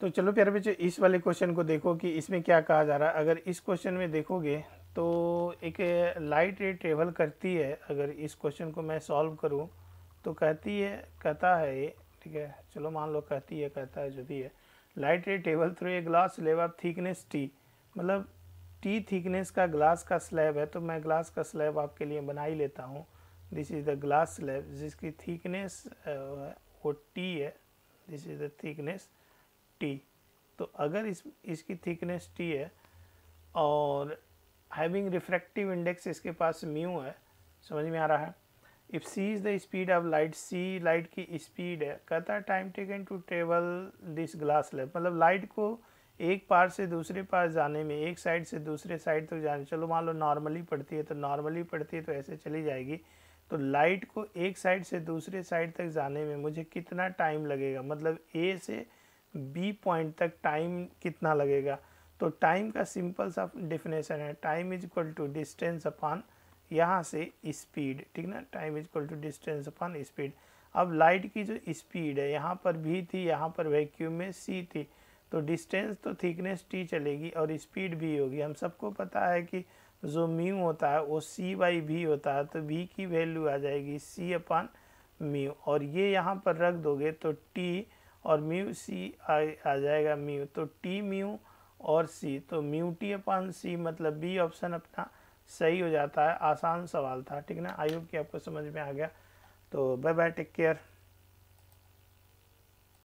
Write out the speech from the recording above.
तो चलो प्यारे बच्चों इस वाले क्वेश्चन को देखो कि इसमें क्या कहा जा रहा है अगर इस क्वेश्चन में देखोगे तो एक लाइट रे ट्रेवल करती है अगर इस क्वेश्चन को मैं सॉल्व करूं तो कहती है कहता है ये ठीक है चलो मान लो कहती है कहता है जो भी है light ray travel through a glass slab of thickness T मतलब टी थिकनेस का ग्लास का स्लैब है तो मैं ग्लास का स्लैब आपके लिए बना ही लेता हूँ this is the glass slab जिसकी थिकनेस वो टी है this is the thickness T तो अगर इस इसकी थिकनेस टी है और हैविंग रिफ्रैक्टिव इंडेक्स इसके पास म्यू है समझ में आ रहा है if C is the speed of light C light की स्पीड है कहता है time taken to travel this glass slab मतलब लाइट को एक पार से दूसरे पार जाने में एक साइड से दूसरे साइड तक तो जाने चलो मान लो नॉर्मली पड़ती है तो नॉर्मली पड़ती है तो ऐसे चली जाएगी तो लाइट को एक साइड से दूसरे साइड तक जाने में मुझे कितना टाइम लगेगा मतलब ए से बी पॉइंट तक टाइम कितना लगेगा तो टाइम का सिंपल सा डिफिनेशन है time is equal to distance upon यहाँ से स्पीड ठीक ना time is equal to distance upon speed अब लाइट की जो स्पीड है यहाँ पर भी थी यहाँ पर वैक्यूम में सी थी तो डिस्टेंस तो थिकनेस टी चलेगी और स्पीड भी होगी हम सबको पता है कि जो म्यू होता है वो सी बाई भी होता है तो वी की वैल्यू आ जाएगी सी अपॉन म्यू और ये यहाँ पर रख दोगे तो टी और म्यू सी आ, आ जाएगा म्यू तो टी म्यू और सी तो म्यू टी अपन सी मतलब बी ऑप्शन अपना सही हो जाता है आसान सवाल था ठीक ना आई होप कि आपको समझ में आ गया तो बाय बाय टेक केयर